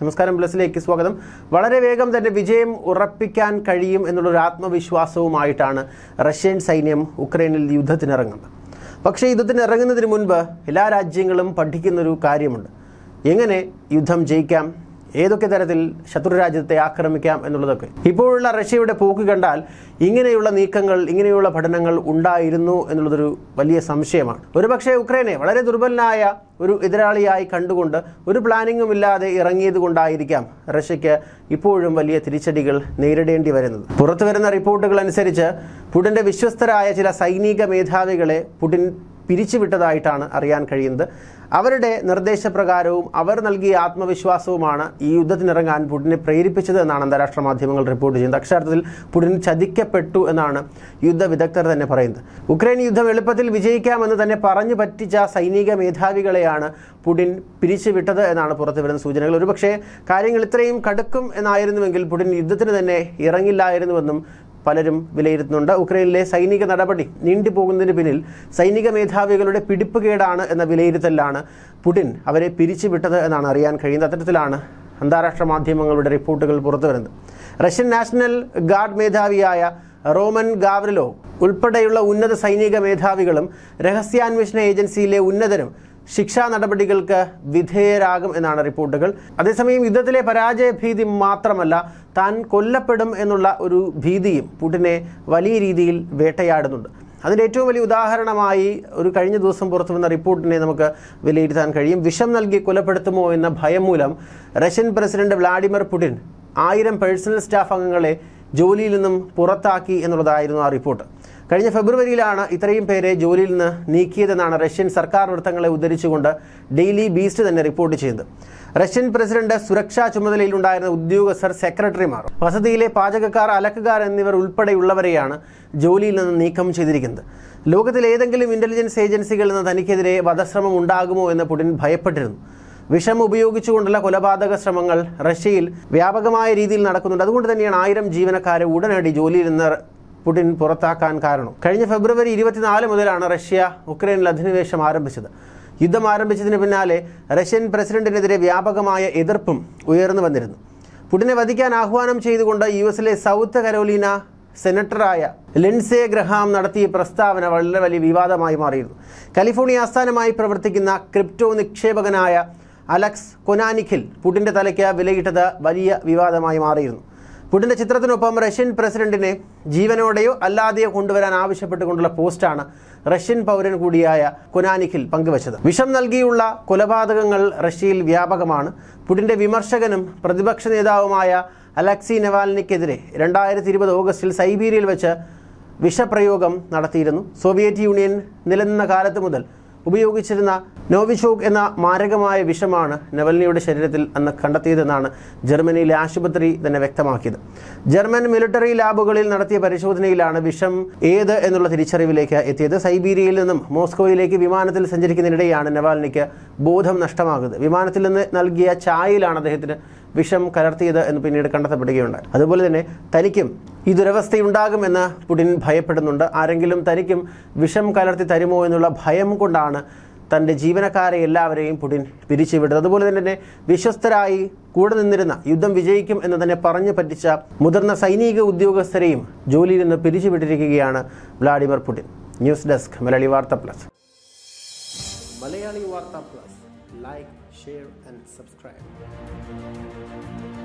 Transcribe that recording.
നമസ്കാരം പ്ലസിലേക്ക് സ്വാഗതം വളരെ വേഗം തന്നെ വിജയം ഉറപ്പിക്കാൻ കഴിയും എന്നുള്ളൊരു ആത്മവിശ്വാസവുമായിട്ടാണ് റഷ്യൻ സൈന്യം ഉക്രൈനിൽ യുദ്ധത്തിനിറങ്ങുന്നത് പക്ഷേ യുദ്ധത്തിനിറങ്ങുന്നതിന് മുൻപ് എല്ലാ രാജ്യങ്ങളും പഠിക്കുന്നൊരു കാര്യമുണ്ട് എങ്ങനെ യുദ്ധം ജയിക്കാം ഏതൊക്കെ തരത്തിൽ ശത്രു രാജ്യത്തെ ആക്രമിക്കാം എന്നുള്ളതൊക്കെ ഇപ്പോഴുള്ള റഷ്യയുടെ പോക്ക് കണ്ടാൽ ഇങ്ങനെയുള്ള നീക്കങ്ങൾ ഇങ്ങനെയുള്ള പഠനങ്ങൾ ഉണ്ടായിരുന്നു എന്നുള്ളതൊരു വലിയ സംശയമാണ് ഒരുപക്ഷെ ഉക്രൈനെ വളരെ ദുർബലനായ ഒരു എതിരാളിയായി കണ്ടുകൊണ്ട് ഒരു പ്ലാനിങ്ങും ഇല്ലാതെ ഇറങ്ങിയത് കൊണ്ടായിരിക്കാം റഷ്യയ്ക്ക് ഇപ്പോഴും വലിയ തിരിച്ചടികൾ നേരിടേണ്ടി വരുന്നത് പുറത്തു വരുന്ന റിപ്പോർട്ടുകൾ അനുസരിച്ച് പുടിൻ്റെ വിശ്വസ്തരായ ചില സൈനിക മേധാവികളെ പുടിൻ പിരിച്ചുവിട്ടതായിട്ടാണ് അറിയാൻ കഴിയുന്നത് അവരുടെ നിർദ്ദേശപ്രകാരവും അവർ നൽകിയ ആത്മവിശ്വാസവുമാണ് ഈ യുദ്ധത്തിനിറങ്ങാൻ പുടിനെ പ്രേരിപ്പിച്ചത് എന്നാണ് അന്താരാഷ്ട്ര മാധ്യമങ്ങൾ റിപ്പോർട്ട് ചെയ്യുന്നത് അക്ഷരാർത്ഥത്തിൽ പുടിൻ ചതിക്കപ്പെട്ടു എന്നാണ് യുദ്ധ വിദഗ്ധർ തന്നെ പറയുന്നത് ഉക്രൈൻ യുദ്ധം എളുപ്പത്തിൽ വിജയിക്കാമെന്ന് തന്നെ പറഞ്ഞു പറ്റിച്ച സൈനിക മേധാവികളെയാണ് പുടിൻ പിരിച്ചുവിട്ടത് എന്നാണ് പുറത്തു വരുന്ന സൂചനകൾ ഒരുപക്ഷേ കാര്യങ്ങൾ ഇത്രയും കടുക്കും എന്നായിരുന്നുവെങ്കിൽ പുടിൻ യുദ്ധത്തിന് തന്നെ ഇറങ്ങില്ലായിരുന്നുവെന്നും പലരും വിലയിരുത്തുന്നുണ്ട് ഉക്രൈനിലെ സൈനിക നടപടി പോകുന്നതിന് പിന്നിൽ സൈനിക മേധാവികളുടെ പിടിപ്പുകേടാണ് എന്ന വിലയിരുത്തലിലാണ് പുടിൻ അവരെ പിരിച്ചുവിട്ടത് എന്നാണ് അറിയാൻ കഴിയുന്നത് അത്തരത്തിലാണ് അന്താരാഷ്ട്ര മാധ്യമങ്ങളുടെ റിപ്പോർട്ടുകൾ പുറത്തുവരുന്നത് റഷ്യൻ നാഷണൽ ഗാർഡ് മേധാവിയായ റോമൻ ഗാവ്രിലോ ഉൾപ്പെടെയുള്ള ഉന്നത സൈനിക മേധാവികളും രഹസ്യാന്വേഷണ ഏജൻസിയിലെ ഉന്നതരും ശിക്ഷാ നടപടികൾക്ക് വിധേയരാകും എന്നാണ് റിപ്പോർട്ടുകൾ അതേസമയം യുദ്ധത്തിലെ പരാജയ ഭീതി മാത്രമല്ല താൻ കൊല്ലപ്പെടും എന്നുള്ള ഒരു ഭീതിയും പുടിനെ വലിയ രീതിയിൽ വേട്ടയാടുന്നുണ്ട് അതിൻ്റെ ഏറ്റവും വലിയ ഉദാഹരണമായി ഒരു കഴിഞ്ഞ ദിവസം പുറത്തു വന്ന റിപ്പോർട്ടിനെ നമുക്ക് വിലയിരുത്താൻ കഴിയും വിഷം നൽകി കൊലപ്പെടുത്തുമോ എന്ന ഭയം മൂലം റഷ്യൻ പ്രസിഡന്റ് വ്ലാഡിമിർ പുടിൻ ആയിരം പേഴ്സണൽ സ്റ്റാഫ് അംഗങ്ങളെ ജോലിയിൽ നിന്നും പുറത്താക്കി എന്നുള്ളതായിരുന്നു ആ റിപ്പോർട്ട് കഴിഞ്ഞ ഫെബ്രുവരിയിലാണ് ഇത്രയും പേരെ ജോലിയിൽ നിന്ന് നീക്കിയതെന്നാണ് റഷ്യൻ സർക്കാർ വൃത്തങ്ങളെ ഉദ്ധരിച്ചുകൊണ്ട് ഡെയിലി ബീസ്റ്റ് തന്നെ റിപ്പോർട്ട് ചെയ്തത് റഷ്യൻ പ്രസിഡന്റ് സുരക്ഷാ ചുമതലയിലുണ്ടായിരുന്ന ഉദ്യോഗസ്ഥർ സെക്രട്ടറിമാർ വസതിയിലെ പാചകക്കാർ അലക്കുകാർ എന്നിവർ ഉൾപ്പെടെയുള്ളവരെയാണ് ജോലിയിൽ നിന്ന് നീക്കം ചെയ്തിരിക്കുന്നത് ലോകത്തിലെ ഏതെങ്കിലും ഇന്റലിജൻസ് ഏജൻസികളിൽ നിന്ന് തനിക്കെതിരെ വധശ്രമം ഉണ്ടാകുമോ എന്ന് പുടിൻ ഭയപ്പെട്ടിരുന്നു വിഷം ഉപയോഗിച്ചുകൊണ്ടുള്ള കൊലപാതക ശ്രമങ്ങൾ റഷ്യയിൽ വ്യാപകമായ രീതിയിൽ നടക്കുന്നുണ്ട് അതുകൊണ്ട് തന്നെയാണ് ആയിരം ജീവനക്കാരെ ഉടനടി ജോലിയിൽ നിന്ന് പുടിൻ പുറത്താക്കാൻ കാരണം കഴിഞ്ഞ ഫെബ്രുവരി ഇരുപത്തിനാല് മുതലാണ് റഷ്യ ഉക്രൈനിൽ അധിനിവേശം ആരംഭിച്ചത് യുദ്ധം ആരംഭിച്ചതിന് പിന്നാലെ റഷ്യൻ പ്രസിഡന്റിനെതിരെ വ്യാപകമായ എതിർപ്പും ഉയർന്നു വന്നിരുന്നു പുടിനെ വധിക്കാൻ ആഹ്വാനം ചെയ്തുകൊണ്ട് യു എസിലെ സൗത്ത് കരോലീന സെനറ്ററായ ലിൻസെ ഗ്രഹാം നടത്തിയ പ്രസ്താവന വളരെ വലിയ വിവാദമായി മാറിയിരുന്നു കാലിഫോർണിയ ആസ്ഥാനമായി പ്രവർത്തിക്കുന്ന ക്രിപ്റ്റോ നിക്ഷേപകനായ അലക്സ് കൊനാനിഖിൽ പുടിന്റെ തലയ്ക്ക് വിലയിട്ടത് വലിയ വിവാദമായി മാറിയിരുന്നു പുടിൻ്റെ ചിത്രത്തിനൊപ്പം റഷ്യൻ പ്രസിഡന്റിനെ ജീവനോടെയോ അല്ലാതെയോ കൊണ്ടുവരാൻ ആവശ്യപ്പെട്ടുകൊണ്ടുള്ള പോസ്റ്റാണ് റഷ്യൻ പൗരൻ കൂടിയായ കൊനാനിക്കിൽ പങ്കുവച്ചത് വിഷം നൽകിയുള്ള കൊലപാതകങ്ങൾ റഷ്യയിൽ വ്യാപകമാണ് പുടിൻ്റെ വിമർശകനും പ്രതിപക്ഷ നേതാവുമായ അലക്സി നവാലിനിക്കെതിരെ രണ്ടായിരത്തി ഇരുപത് ഓഗസ്റ്റിൽ സൈബീരിയയിൽ വെച്ച് വിഷപ്രയോഗം നടത്തിയിരുന്നു സോവിയറ്റ് യൂണിയൻ നിലനിന്ന കാലത്ത് മുതൽ ഉപയോഗിച്ചിരുന്ന നോവിഷോക് എന്ന മാരകമായ വിഷമാണ് നവൽനിയുടെ ശരീരത്തിൽ അന്ന് കണ്ടെത്തിയതെന്നാണ് ജർമ്മനിയിലെ ആശുപത്രി തന്നെ വ്യക്തമാക്കിയത് ജർമ്മൻ മിലിറ്ററി ലാബുകളിൽ നടത്തിയ പരിശോധനയിലാണ് വിഷം ഏത് എന്നുള്ള തിരിച്ചറിവിലേക്ക് എത്തിയത് സൈബീരിയയിൽ നിന്നും മോസ്കോയിലേക്ക് വിമാനത്തിൽ സഞ്ചരിക്കുന്നതിനിടെയാണ് നവാൽനിക്ക് ബോധം നഷ്ടമാകുന്നത് വിമാനത്തിൽ നിന്ന് നൽകിയ ചായയിലാണ് അദ്ദേഹത്തിന് വിഷം കലർത്തിയത് എന്ന് പിന്നീട് കണ്ടെത്തപ്പെടുകയുണ്ടായി അതുപോലെ തന്നെ തനിക്കും ഈ ദുരവസ്ഥയുണ്ടാകുമെന്ന് പുടിൻ ഭയപ്പെടുന്നുണ്ട് ആരെങ്കിലും തനിക്കും വിഷം കലർത്തി തരുമോ എന്നുള്ള ഭയം കൊണ്ടാണ് തൻ്റെ ജീവനക്കാരെ എല്ലാവരെയും പുടിൻ പിരിച്ചുവിട്ടത് അതുപോലെ തന്നെ വിശ്വസ്തരായി കൂടെ നിന്നിരുന്ന യുദ്ധം വിജയിക്കും എന്ന് തന്നെ പറഞ്ഞു പറ്റിച്ച മുതിർന്ന സൈനിക ഉദ്യോഗസ്ഥരെയും ജോലിയിൽ നിന്ന് പിരിച്ചുവിട്ടിരിക്കുകയാണ് Vladimir Putin news desk Malayali Vartha plus Malayali Vartha plus like share and subscribe